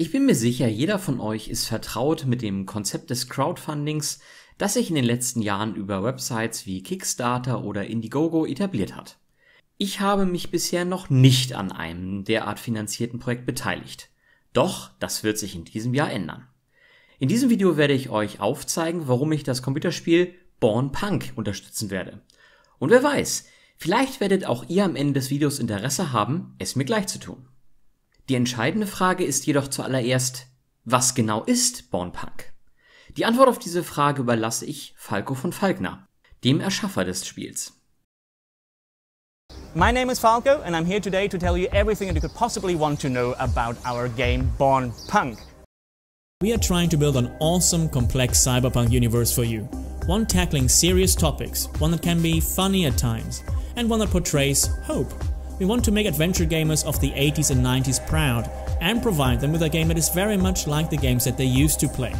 Ich bin mir sicher, jeder von euch ist vertraut mit dem Konzept des Crowdfundings, das sich in den letzten Jahren über Websites wie Kickstarter oder Indiegogo etabliert hat. Ich habe mich bisher noch nicht an einem derart finanzierten Projekt beteiligt. Doch, das wird sich in diesem Jahr ändern. In diesem Video werde ich euch aufzeigen, warum ich das Computerspiel Born Punk unterstützen werde. Und wer weiß, vielleicht werdet auch ihr am Ende des Videos Interesse haben, es mir gleich zu tun. Die entscheidende Frage ist jedoch zuallererst, was genau ist Born Punk? Die Antwort auf diese Frage überlasse ich Falco von Falkner, dem Erschaffer des Spiels. My name is Falco and I'm here today to tell you everything that you could possibly want to know about our game Born Punk. We are trying to build an awesome complex cyberpunk universe for you. One tackling serious topics, one that can be funny at times, and one that portrays hope We want to make adventure gamers of the 80s and 90s proud and provide them with a game that is very much like the games that they used to play.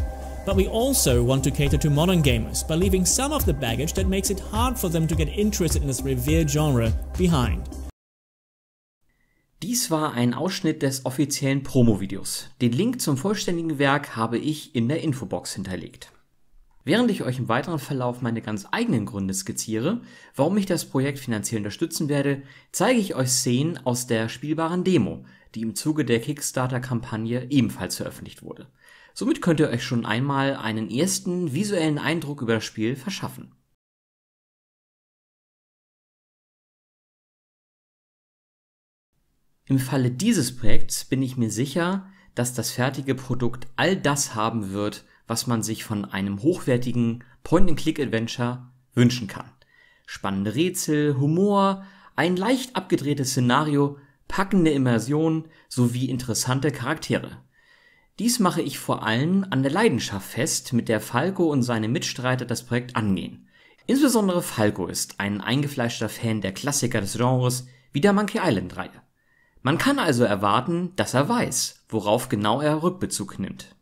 But we also want to cater to modern gamers by leaving some of the baggage that makes it hard for them to get interested in this revered genre behind. Dies war ein Ausschnitt des offiziellen Promo-Videos. Den Link zum vollständigen Werk habe ich in der Infobox hinterlegt. Während ich euch im weiteren Verlauf meine ganz eigenen Gründe skizziere, warum ich das Projekt finanziell unterstützen werde, zeige ich euch Szenen aus der spielbaren Demo, die im Zuge der Kickstarter-Kampagne ebenfalls veröffentlicht wurde. Somit könnt ihr euch schon einmal einen ersten visuellen Eindruck über das Spiel verschaffen. Im Falle dieses Projekts bin ich mir sicher, dass das fertige Produkt all das haben wird, was man sich von einem hochwertigen Point-and-Click-Adventure wünschen kann. Spannende Rätsel, Humor, ein leicht abgedrehtes Szenario, packende Immersion sowie interessante Charaktere. Dies mache ich vor allem an der Leidenschaft fest, mit der Falco und seine Mitstreiter das Projekt angehen. Insbesondere Falco ist ein eingefleischter Fan der Klassiker des Genres wie der Monkey Island Reihe. Man kann also erwarten, dass er weiß, worauf genau er Rückbezug nimmt.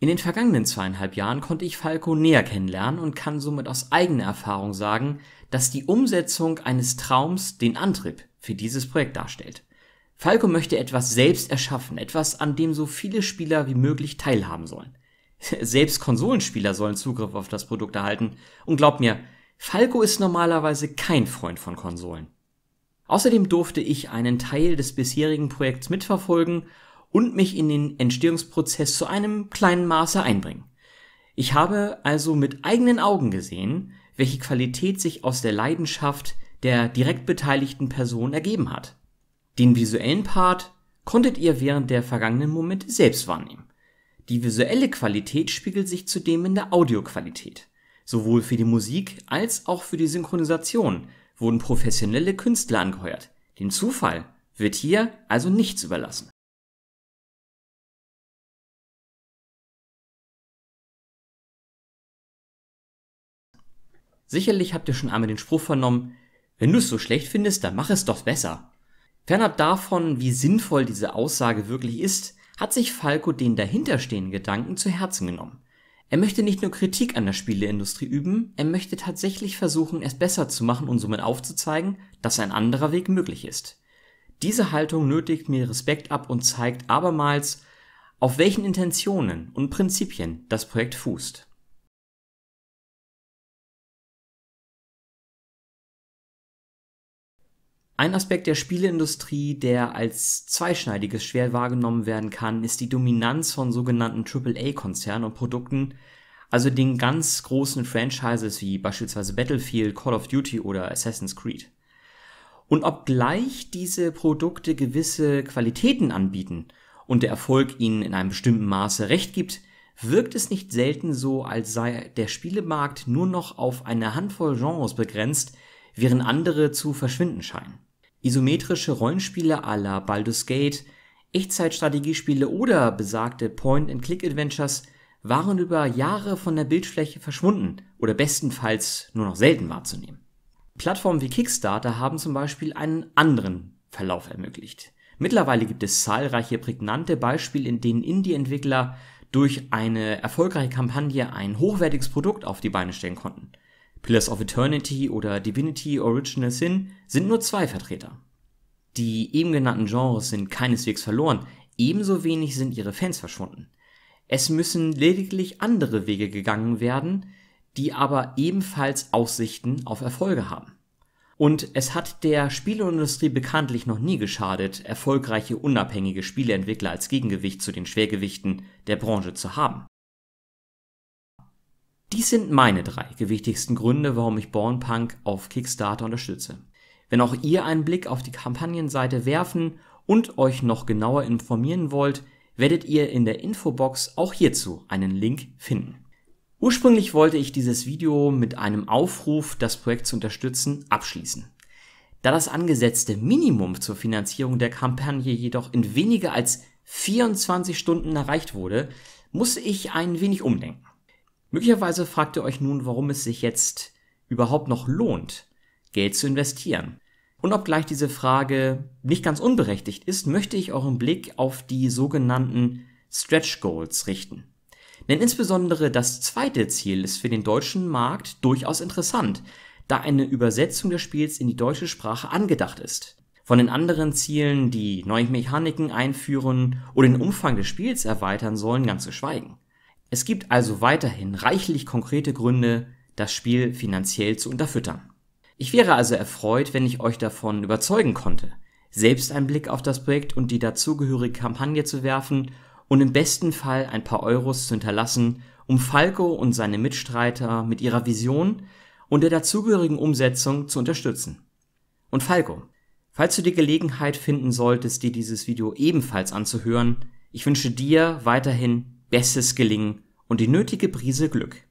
In den vergangenen zweieinhalb Jahren konnte ich Falco näher kennenlernen und kann somit aus eigener Erfahrung sagen, dass die Umsetzung eines Traums den Antrieb für dieses Projekt darstellt. Falco möchte etwas selbst erschaffen, etwas, an dem so viele Spieler wie möglich teilhaben sollen. Selbst Konsolenspieler sollen Zugriff auf das Produkt erhalten. Und glaubt mir, Falco ist normalerweise kein Freund von Konsolen. Außerdem durfte ich einen Teil des bisherigen Projekts mitverfolgen und mich in den Entstehungsprozess zu einem kleinen Maße einbringen. Ich habe also mit eigenen Augen gesehen, welche Qualität sich aus der Leidenschaft der direkt beteiligten Person ergeben hat. Den visuellen Part konntet ihr während der vergangenen Momente selbst wahrnehmen. Die visuelle Qualität spiegelt sich zudem in der Audioqualität. Sowohl für die Musik als auch für die Synchronisation wurden professionelle Künstler angeheuert. Den Zufall wird hier also nichts überlassen Sicherlich habt ihr schon einmal den Spruch vernommen, wenn du es so schlecht findest, dann mach es doch besser. Fernab davon, wie sinnvoll diese Aussage wirklich ist, hat sich Falco den dahinterstehenden Gedanken zu Herzen genommen. Er möchte nicht nur Kritik an der Spieleindustrie üben, er möchte tatsächlich versuchen, es besser zu machen und somit aufzuzeigen, dass ein anderer Weg möglich ist. Diese Haltung nötigt mir Respekt ab und zeigt abermals, auf welchen Intentionen und Prinzipien das Projekt fußt. Ein Aspekt der Spieleindustrie, der als zweischneidiges Schwert wahrgenommen werden kann, ist die Dominanz von sogenannten aaa konzernen und Produkten, also den ganz großen Franchises wie beispielsweise Battlefield, Call of Duty oder Assassin's Creed. Und obgleich diese Produkte gewisse Qualitäten anbieten und der Erfolg ihnen in einem bestimmten Maße recht gibt, wirkt es nicht selten so, als sei der Spielemarkt nur noch auf eine Handvoll Genres begrenzt, während andere zu verschwinden scheinen. Isometrische Rollenspiele à la Baldur's Gate, Echtzeitstrategiespiele oder besagte Point-and-Click-Adventures waren über Jahre von der Bildfläche verschwunden oder bestenfalls nur noch selten wahrzunehmen. Plattformen wie Kickstarter haben zum Beispiel einen anderen Verlauf ermöglicht. Mittlerweile gibt es zahlreiche prägnante Beispiele, in denen Indie-Entwickler durch eine erfolgreiche Kampagne ein hochwertiges Produkt auf die Beine stellen konnten – Pillars of Eternity oder Divinity Original Sin sind nur zwei Vertreter. Die eben genannten Genres sind keineswegs verloren, ebenso wenig sind ihre Fans verschwunden. Es müssen lediglich andere Wege gegangen werden, die aber ebenfalls Aussichten auf Erfolge haben. Und es hat der Spieleindustrie bekanntlich noch nie geschadet, erfolgreiche unabhängige Spieleentwickler als Gegengewicht zu den Schwergewichten der Branche zu haben. Dies sind meine drei gewichtigsten Gründe, warum ich Born Punk auf Kickstarter unterstütze. Wenn auch ihr einen Blick auf die Kampagnenseite werfen und euch noch genauer informieren wollt, werdet ihr in der Infobox auch hierzu einen Link finden. Ursprünglich wollte ich dieses Video mit einem Aufruf, das Projekt zu unterstützen, abschließen. Da das angesetzte Minimum zur Finanzierung der Kampagne jedoch in weniger als 24 Stunden erreicht wurde, muss ich ein wenig umdenken. Möglicherweise fragt ihr euch nun, warum es sich jetzt überhaupt noch lohnt, Geld zu investieren. Und obgleich diese Frage nicht ganz unberechtigt ist, möchte ich euren Blick auf die sogenannten Stretch Goals richten. Denn insbesondere das zweite Ziel ist für den deutschen Markt durchaus interessant, da eine Übersetzung des Spiels in die deutsche Sprache angedacht ist. Von den anderen Zielen, die neue Mechaniken einführen oder den Umfang des Spiels erweitern sollen, ganz zu schweigen. Es gibt also weiterhin reichlich konkrete Gründe, das Spiel finanziell zu unterfüttern. Ich wäre also erfreut, wenn ich euch davon überzeugen konnte, selbst einen Blick auf das Projekt und die dazugehörige Kampagne zu werfen und im besten Fall ein paar Euros zu hinterlassen, um Falco und seine Mitstreiter mit ihrer Vision und der dazugehörigen Umsetzung zu unterstützen. Und Falco, falls du die Gelegenheit finden solltest, dir dieses Video ebenfalls anzuhören, ich wünsche dir weiterhin bestes Gelingen und die nötige Prise Glück.